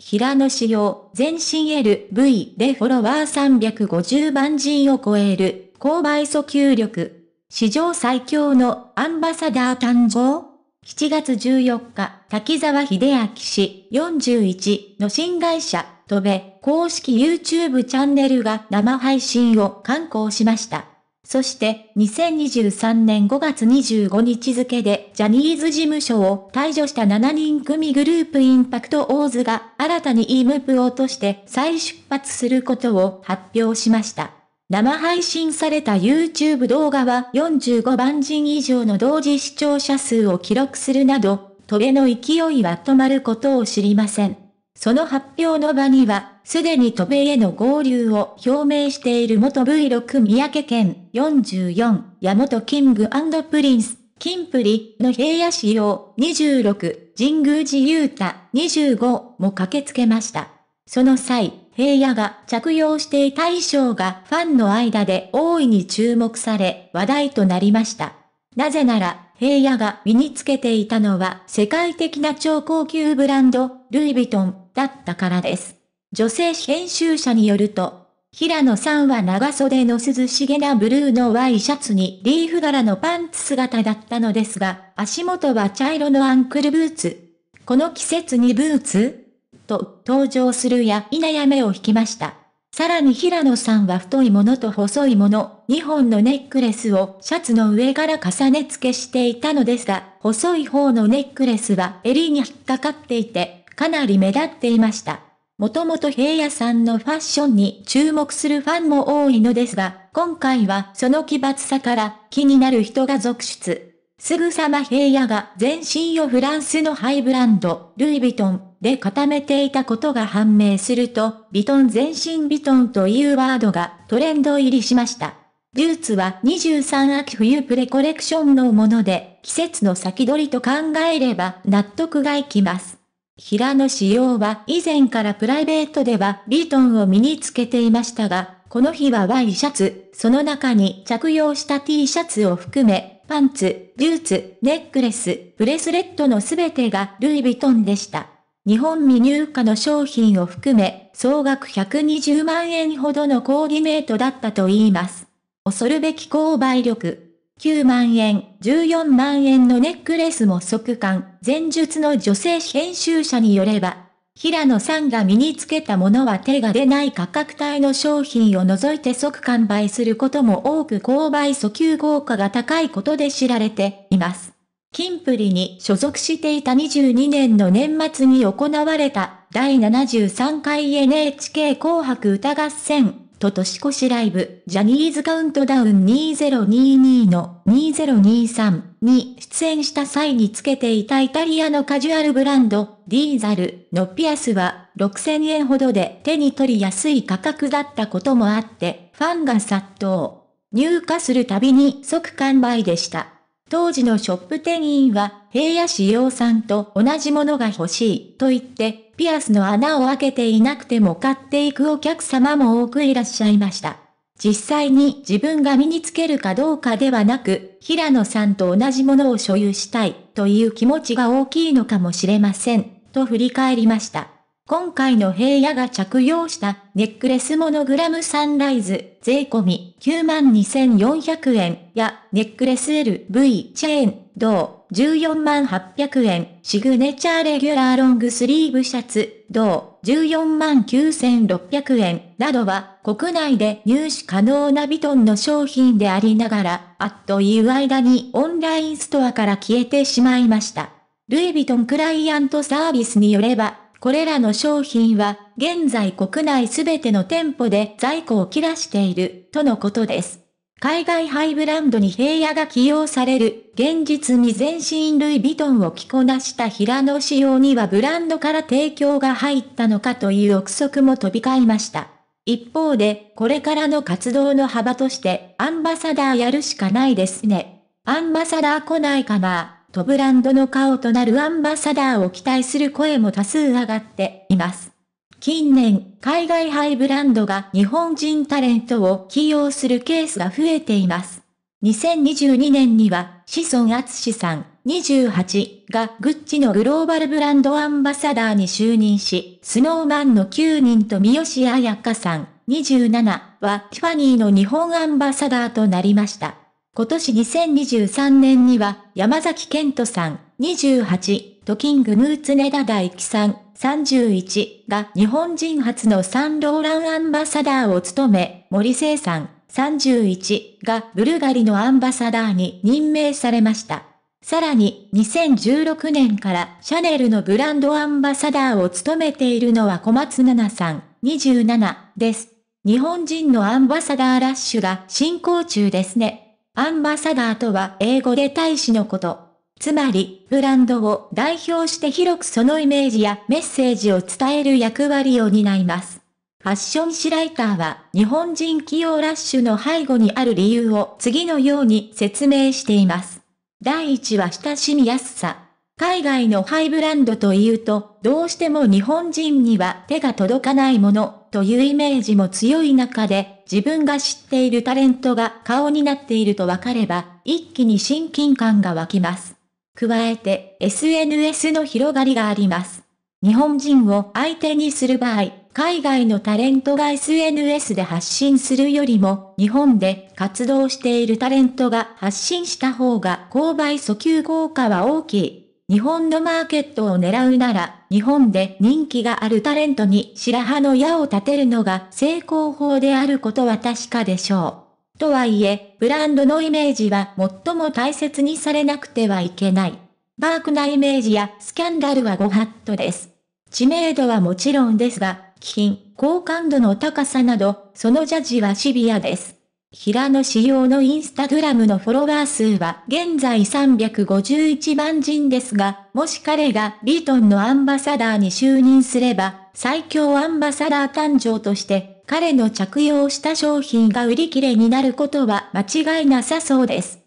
平野紫耀、全身 l v でフォロワー350万人を超える、購買訴求力。史上最強のアンバサダー誕生 ?7 月14日、滝沢秀明氏41の新会社、飛べ、公式 YouTube チャンネルが生配信を刊行しました。そして2023年5月25日付でジャニーズ事務所を退場した7人組グループインパクトオーズが新たに EMP を落として再出発することを発表しました。生配信された YouTube 動画は45万人以上の同時視聴者数を記録するなど、トゲの勢いは止まることを知りません。その発表の場には、すでに渡米への合流を表明している元 V6 三宅県44、山本キングプリンス、キンプリの平野市要26、神宮寺雄太25も駆けつけました。その際、平野が着用していた衣装がファンの間で大いに注目され話題となりました。なぜなら、平野が身につけていたのは世界的な超高級ブランド、ルイ・ヴィトンだったからです。女性編集者によると、平野さんは長袖の涼しげなブルーのワイシャツにリーフ柄のパンツ姿だったのですが、足元は茶色のアンクルブーツ。この季節にブーツと登場するや否や目を引きました。さらに平野さんは太いものと細いもの、2本のネックレスをシャツの上から重ね付けしていたのですが、細い方のネックレスは襟に引っかかっていて、かなり目立っていました。もともと平野さんのファッションに注目するファンも多いのですが、今回はその奇抜さから気になる人が続出。すぐさま平野が全身をフランスのハイブランド、ルイ・ヴィトンで固めていたことが判明すると、ヴィトン全身ヴィトンというワードがトレンド入りしました。ューツは23秋冬プレコレクションのもので、季節の先取りと考えれば納得がいきます。平野紫耀は以前からプライベートではビートンを身につけていましたが、この日はワイシャツ、その中に着用した T シャツを含め、パンツ、ューツ、ネックレス、ブレスレットのすべてがルイ・ヴィトンでした。日本未入荷の商品を含め、総額120万円ほどのコーディネートだったといいます。恐るべき購買力。9万円、14万円のネックレスも即完。前述の女性編集者によれば、平野さんが身につけたものは手が出ない価格帯の商品を除いて即完売することも多く購買訴求効果が高いことで知られています。キンプリに所属していた22年の年末に行われた第73回 NHK 紅白歌合戦と年越しライブ、ジャニーズカウントダウン2022の2023に出演した際につけていたイタリアのカジュアルブランド、ディーザルのピアスは6000円ほどで手に取りやすい価格だったこともあって、ファンが殺到。入荷するたびに即完売でした。当時のショップ店員は、平野志陽さんと同じものが欲しいと言って、ピアスの穴を開けていなくても買っていくお客様も多くいらっしゃいました。実際に自分が身につけるかどうかではなく、平野さんと同じものを所有したいという気持ちが大きいのかもしれません、と振り返りました。今回の平野が着用したネックレスモノグラムサンライズ税込み92,400円やネックレス LV チェーン銅14万800円、シグネチャーレギュラーロングスリーブシャツ、同14万9600円などは国内で入手可能なビトンの商品でありながら、あっという間にオンラインストアから消えてしまいました。ルイ・ヴィトンクライアントサービスによれば、これらの商品は現在国内すべての店舗で在庫を切らしているとのことです。海外ハイブランドに平野が起用される、現実に全身類ビヴィトンを着こなした平野仕様にはブランドから提供が入ったのかという憶測も飛び交いました。一方で、これからの活動の幅として、アンバサダーやるしかないですね。アンバサダー来ないかな、とブランドの顔となるアンバサダーを期待する声も多数上がっています。近年、海外ハイブランドが日本人タレントを起用するケースが増えています。2022年には、子孫厚さん、28がグッチのグローバルブランドアンバサダーに就任し、スノーマンの9人と三好彩香さん、27はティファニーの日本アンバサダーとなりました。今年2023年には山崎健人さん、28トキングムーツネダダイキさん、31が日本人初のサンローランアンバサダーを務め、森聖さん、31がブルガリのアンバサダーに任命されました。さらに、2016年からシャネルのブランドアンバサダーを務めているのは小松菜奈さん、27です。日本人のアンバサダーラッシュが進行中ですね。アンバサダーとは英語で大使のこと。つまり、ブランドを代表して広くそのイメージやメッセージを伝える役割を担います。ファッション誌ライターは日本人企業ラッシュの背後にある理由を次のように説明しています。第一は親しみやすさ。海外のハイブランドというと、どうしても日本人には手が届かないものというイメージも強い中で、自分が知っているタレントが顔になっているとわかれば、一気に親近感が湧きます。加えて SNS の広がりがあります。日本人を相手にする場合、海外のタレントが SNS で発信するよりも、日本で活動しているタレントが発信した方が購買訴求効果は大きい。日本のマーケットを狙うなら、日本で人気があるタレントに白羽の矢を立てるのが成功法であることは確かでしょう。とはいえ、ブランドのイメージは最も大切にされなくてはいけない。バークなイメージやスキャンダルはご法度です。知名度はもちろんですが、気品、好感度の高さなど、そのジャッジはシビアです。平野仕様のインスタグラムのフォロワー数は現在351万人ですが、もし彼がリートンのアンバサダーに就任すれば、最強アンバサダー誕生として彼の着用した商品が売り切れになることは間違いなさそうです。